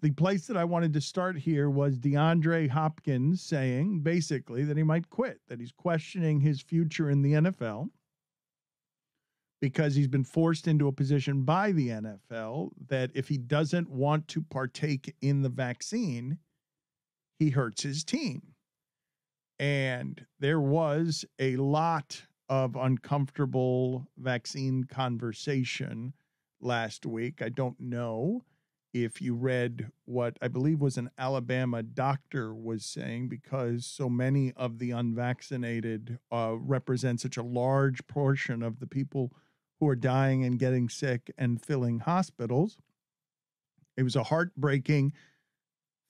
the place that I wanted to start here was DeAndre Hopkins saying basically that he might quit, that he's questioning his future in the NFL because he's been forced into a position by the NFL that if he doesn't want to partake in the vaccine, he hurts his team. And there was a lot of uncomfortable vaccine conversation last week. I don't know if you read what I believe was an Alabama doctor was saying, because so many of the unvaccinated uh, represent such a large portion of the people who are dying and getting sick and filling hospitals. It was a heartbreaking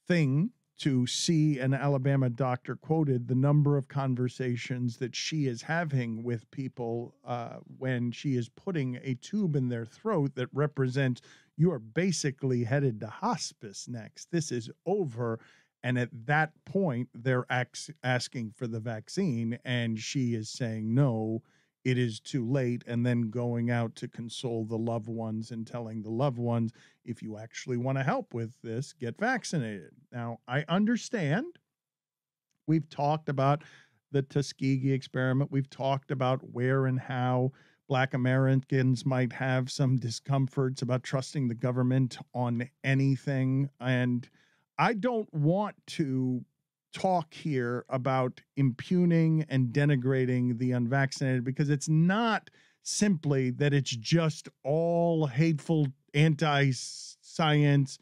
thing to see an Alabama doctor quoted the number of conversations that she is having with people uh, when she is putting a tube in their throat that represents you are basically headed to hospice next. This is over. And at that point, they're ax- asking for the vaccine, and she is saying, no, it is too late. And then going out to console the loved ones and telling the loved ones, if you actually want to help with this, get vaccinated. Now, I understand we've talked about the Tuskegee experiment, we've talked about where and how Black Americans might have some discomforts about trusting the government on anything. And I don't want to talk here about impugning and denigrating the unvaccinated because it's not simply that it's just all hateful anti science,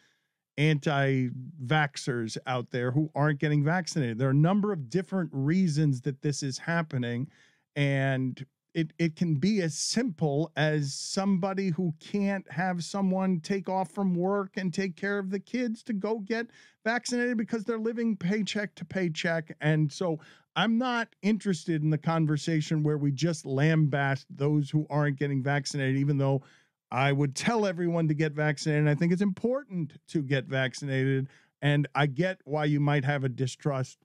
anti vaxxers out there who aren't getting vaccinated. There are a number of different reasons that this is happening. And it, it can be as simple as somebody who can't have someone take off from work and take care of the kids to go get vaccinated because they're living paycheck to paycheck. And so I'm not interested in the conversation where we just lambast those who aren't getting vaccinated, even though I would tell everyone to get vaccinated. I think it's important to get vaccinated. And I get why you might have a distrust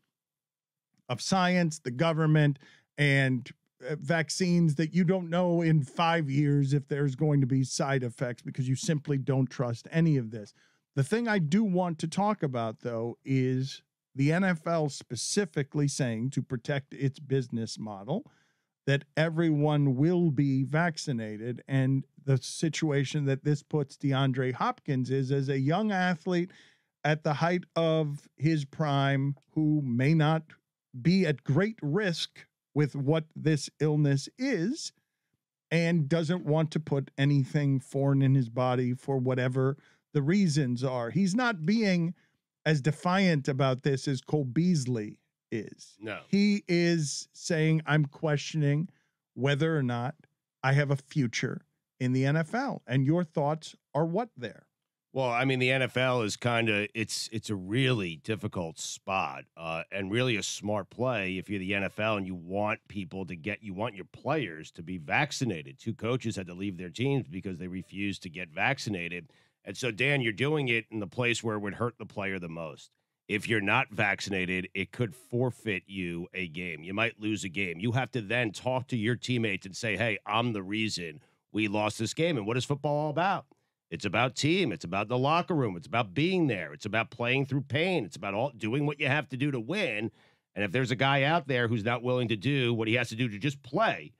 of science, the government, and uh, vaccines that you don't know in five years if there's going to be side effects because you simply don't trust any of this. The thing I do want to talk about, though, is the NFL specifically saying to protect its business model that everyone will be vaccinated. And the situation that this puts DeAndre Hopkins is as a young athlete at the height of his prime who may not be at great risk with what this illness is and doesn't want to put anything foreign in his body for whatever the reasons are. He's not being as defiant about this as Cole Beasley is. No. He is saying, I'm questioning whether or not I have a future in the NFL. And your thoughts are what there? Well, I mean, the NFL is kind of it's it's a really difficult spot, uh, and really a smart play if you're the NFL and you want people to get you want your players to be vaccinated. Two coaches had to leave their teams because they refused to get vaccinated, and so Dan, you're doing it in the place where it would hurt the player the most. If you're not vaccinated, it could forfeit you a game. You might lose a game. You have to then talk to your teammates and say, "Hey, I'm the reason we lost this game." And what is football all about? It's about team. It's about the locker room. It's about being there. It's about playing through pain. It's about all doing what you have to do to win. And if there's a guy out there who's not willing to do what he has to do to just play,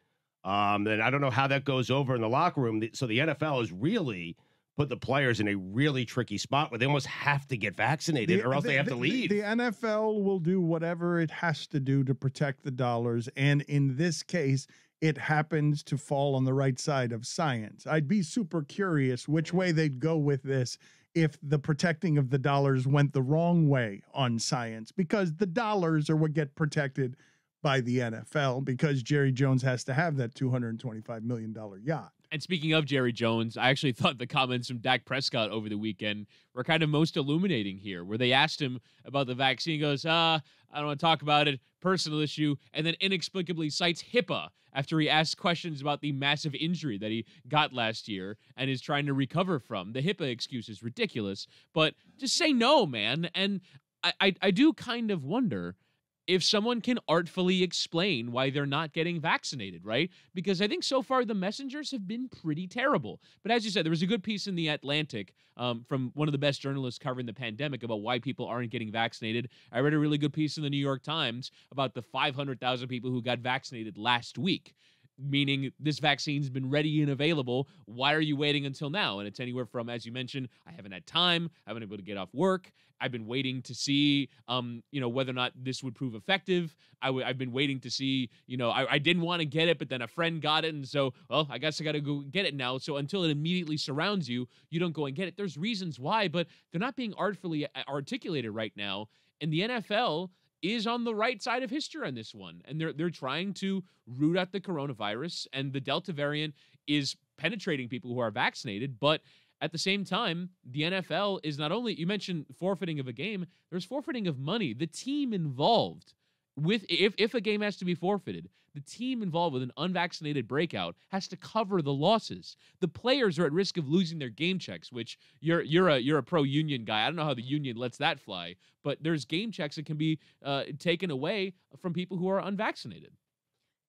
um, then I don't know how that goes over in the locker room. So the NFL has really put the players in a really tricky spot where they almost have to get vaccinated the, or else the, they have the, to leave. The NFL will do whatever it has to do to protect the dollars. And in this case, it happens to fall on the right side of science. I'd be super curious which way they'd go with this if the protecting of the dollars went the wrong way on science, because the dollars are what get protected by the NFL because Jerry Jones has to have that $225 million yacht. And speaking of Jerry Jones, I actually thought the comments from Dak Prescott over the weekend were kind of most illuminating here, where they asked him about the vaccine. He goes, ah, I don't want to talk about it, personal issue, and then inexplicably cites HIPAA after he asks questions about the massive injury that he got last year and is trying to recover from. The HIPAA excuse is ridiculous, but just say no, man. And I, I, I do kind of wonder – if someone can artfully explain why they're not getting vaccinated, right? Because I think so far the messengers have been pretty terrible. But as you said, there was a good piece in The Atlantic um, from one of the best journalists covering the pandemic about why people aren't getting vaccinated. I read a really good piece in the New York Times about the 500,000 people who got vaccinated last week meaning this vaccine's been ready and available. Why are you waiting until now? And it's anywhere from, as you mentioned, I haven't had time, I haven't been able to get off work, I've been waiting to see, um, you know, whether or not this would prove effective. i w- I've been waiting to see, you know, I, I didn't want to get it, but then a friend got it, and so, well, I guess I got to go get it now. So until it immediately surrounds you, you don't go and get it. There's reasons why, but they're not being artfully uh, articulated right now. And the NFL is on the right side of history on this one. And they're they're trying to root out the coronavirus and the Delta variant is penetrating people who are vaccinated, but at the same time, the NFL is not only you mentioned forfeiting of a game, there's forfeiting of money. The team involved with if if a game has to be forfeited, the team involved with an unvaccinated breakout has to cover the losses. The players are at risk of losing their game checks, which you're you're a you're a pro union guy. I don't know how the union lets that fly, but there's game checks that can be uh, taken away from people who are unvaccinated.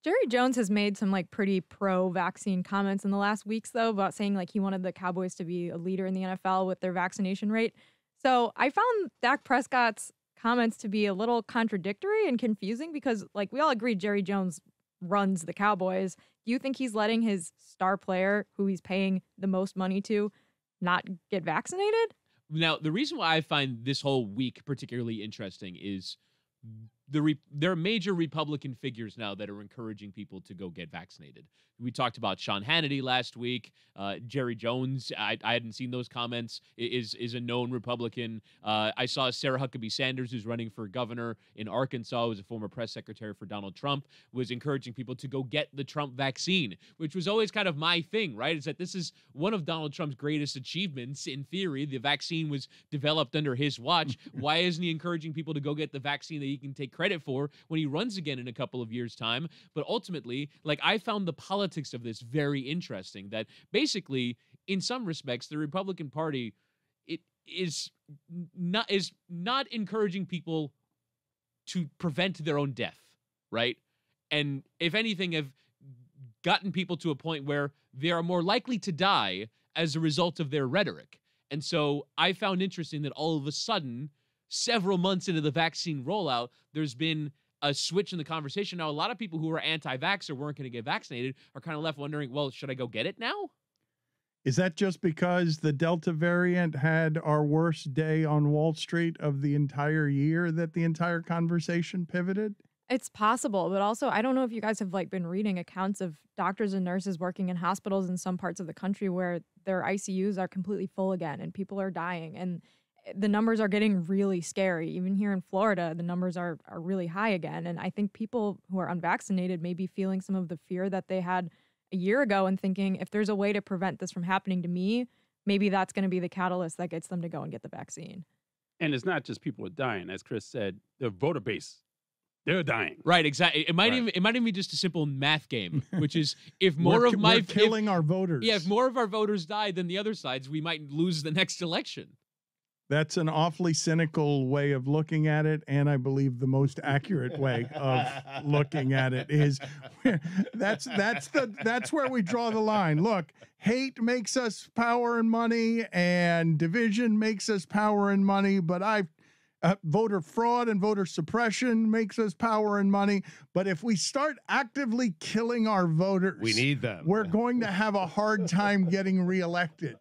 Jerry Jones has made some like pretty pro vaccine comments in the last weeks though about saying like he wanted the Cowboys to be a leader in the NFL with their vaccination rate. So I found Dak Prescott's comments to be a little contradictory and confusing because like we all agree Jerry Jones runs the Cowboys. Do you think he's letting his star player, who he's paying the most money to, not get vaccinated? Now, the reason why I find this whole week particularly interesting is the re- there are major Republican figures now that are encouraging people to go get vaccinated. We talked about Sean Hannity last week. Uh, Jerry Jones, I, I hadn't seen those comments. Is is a known Republican. Uh, I saw Sarah Huckabee Sanders, who's running for governor in Arkansas, was a former press secretary for Donald Trump, was encouraging people to go get the Trump vaccine, which was always kind of my thing, right? Is that this is one of Donald Trump's greatest achievements in theory. The vaccine was developed under his watch. Why isn't he encouraging people to go get the vaccine that he can take? credit for when he runs again in a couple of years' time. But ultimately, like I found the politics of this very interesting that basically, in some respects, the Republican Party it is not is not encouraging people to prevent their own death, right? And if anything, have gotten people to a point where they are more likely to die as a result of their rhetoric. And so I found interesting that all of a sudden several months into the vaccine rollout, there's been a switch in the conversation. Now, a lot of people who are anti vax or weren't going to get vaccinated are kind of left wondering, well, should I go get it now? Is that just because the Delta variant had our worst day on Wall Street of the entire year that the entire conversation pivoted? It's possible, but also I don't know if you guys have like been reading accounts of doctors and nurses working in hospitals in some parts of the country where their ICUs are completely full again and people are dying and the numbers are getting really scary. Even here in Florida, the numbers are are really high again. And I think people who are unvaccinated may be feeling some of the fear that they had a year ago and thinking if there's a way to prevent this from happening to me, maybe that's going to be the catalyst that gets them to go and get the vaccine. And it's not just people are dying, as Chris said, the voter base they're dying. Right, exactly. It might right. even it might even be just a simple math game, which is if more of my killing if, our voters. Yeah, if more of our voters die than the other sides, we might lose the next election. That's an awfully cynical way of looking at it, and I believe the most accurate way of looking at it is that's that's the that's where we draw the line. Look, hate makes us power and money, and division makes us power and money. But I've uh, voter fraud and voter suppression makes us power and money. But if we start actively killing our voters, we need them. We're going to have a hard time getting reelected.